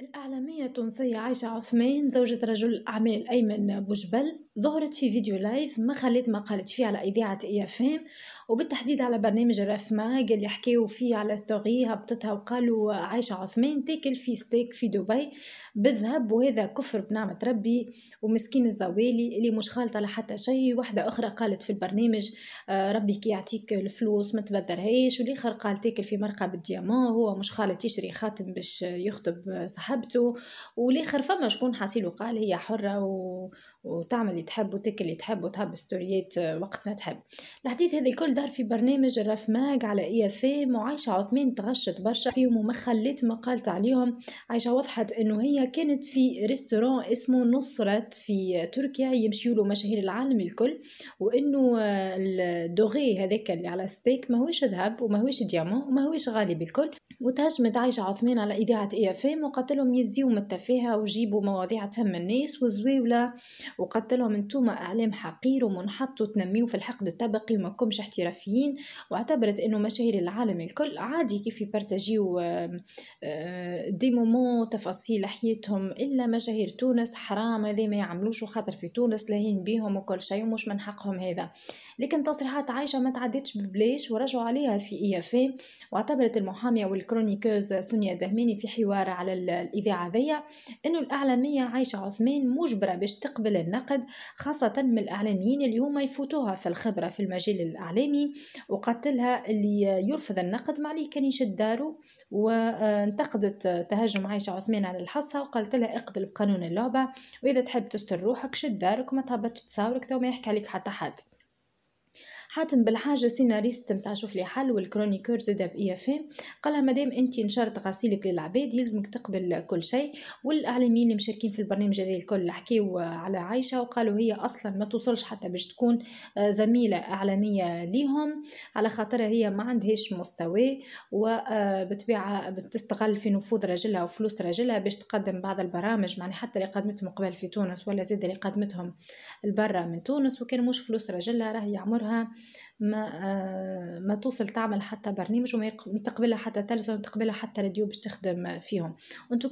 الإعلامية التونسية عايشة عثمان زوجة رجل الأعمال أيمن بوجبل ظهرت في فيديو لايف ما خليت ما قالت فيه على إذاعة إي اف ام وبالتحديد على برنامج الرفما قال يحكيو فيه على ستوري هبطتها وقالوا عايشة عثمان تاكل في ستيك في دبي بالذهب وهذا كفر بنعمة ربي ومسكين الزوالي اللي مش خالطة لحتى شيء واحدة أخرى قالت في البرنامج آه، ربي كي يعطيك الفلوس ما تبذرهاش والآخر قال تاكل في مرقة بالديامون هو مش خالط يشري خاتم باش يخطب صح حبته والاخر فما شكون حاسيلو وقال هي حره و... وتعمل اللي تحب وتاكل اللي تحب وتهب ستوريات وقت ما تحب الحديث هذا الكل دار في برنامج الرف ماج على اي اف ام وعايشه عثمان تغشت برشا فيهم وما خليت ما قالت عليهم عايشه وضحت انه هي كانت في ريستوران اسمه نصرت في تركيا يمشيوا له مشاهير العالم الكل وانه الدوغي هذاك اللي على ستيك ما هوش ذهب وما هوش ديامون وما هوش غالي بالكل وتهجمت عايشه عثمان على اذاعه اي اف ام وقالت بالهم يزيو من التفاهة وجيبوا مواضيع تهم الناس وزواولا وقتلهم انتوما اعلام حقير ومنحط وتنميو في الحقد الطبقي وما كومش احترافيين واعتبرت انه مشاهير العالم الكل عادي كيف يبارتاجيو آه، دي مومون تفاصيل حياتهم الا مشاهير تونس حرام هذي ما يعملوش وخاطر في تونس لاهين بيهم وكل شيء ومش من حقهم هذا لكن تصريحات عايشه ما تعدتش ببليش ورجعوا عليها في اي اف واعتبرت المحاميه والكرونيكوز سونيا دهميني في حوار على الإذاعة ذي أنه الإعلامية عايشة عثمان مجبرة باش تقبل النقد خاصة من الإعلاميين اللي هما يفوتوها في الخبرة في المجال الإعلامي وقتلها اللي يرفض النقد ما عليه كان يشد داره وانتقدت تهجم عايشة عثمان على الحصة وقالت لها اقبل بقانون اللعبة وإذا تحب تستر روحك شد دارك وما تهبط تصاورك تو ما يحكي عليك حتى حد حاتم بالحاجه سيناريست نتاع شوف لي حل والكرونيكور زاد بي اف ام إيه. قالها مادام انت نشرت غسيلك للعباد يلزمك تقبل كل شيء والاعلاميين اللي مشاركين في البرنامج هذا الكل حكيو على عايشه وقالوا هي اصلا ما توصلش حتى باش تكون آه، زميله اعلاميه ليهم على خاطرها هي ما عندهاش مستوى وبتبيع آه، بتستغل في نفوذ راجلها وفلوس راجلها باش تقدم بعض البرامج معني حتى اللي قدمتهم قبل في تونس ولا زاد اللي قدمتهم البرة من تونس وكان مش فلوس راجلها راهي عمرها ما آه، ما توصل تعمل حتى برنامج وما تقبلها حتى تلفزه وما تقبلها حتى راديو باش تخدم فيهم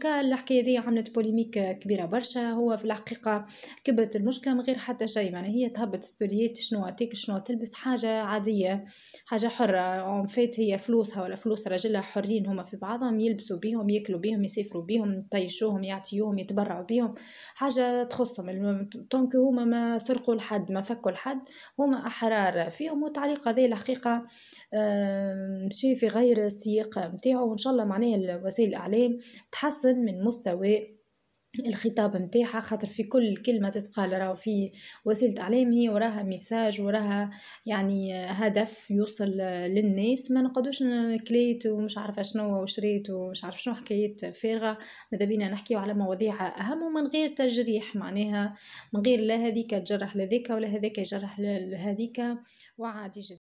كان الحكايه هذه عملت بوليميك كبيره برشا هو في الحقيقه كبرت المشكله من غير حتى شيء يعني هي تهبط ستوريات شنو تيك شنو تلبس حاجه عاديه حاجه حره اون فات هي فلوسها ولا فلوس راجلها حرين هما في بعضهم يلبسوا بيهم ياكلوا بيهم يسافروا بيهم يطيشوهم يعطيوهم يتبرعوا بيهم حاجه تخصهم طونك هما ما سرقوا لحد ما فكوا لحد هما احرار فيهم والتعليق هذا الحقيقة مشي في غير السياق متاعه وإن شاء الله معناه وسائل الإعلام تحسن من مستوى الخطاب متاعها خاطر في كل كلمة تتقال راهو في وسيلة إعلام هي وراها ميساج وراها يعني هدف يوصل للناس ما نقدوش كليت ومش عارفة شنو وشريت ومش عارف شنو حكايات فارغة ماذا بينا نحكيو على مواضيع أهم ومن غير تجريح معناها من غير لا هذيك تجرح لذيك ولا هذيك يجرح لهذيك وعادي جدا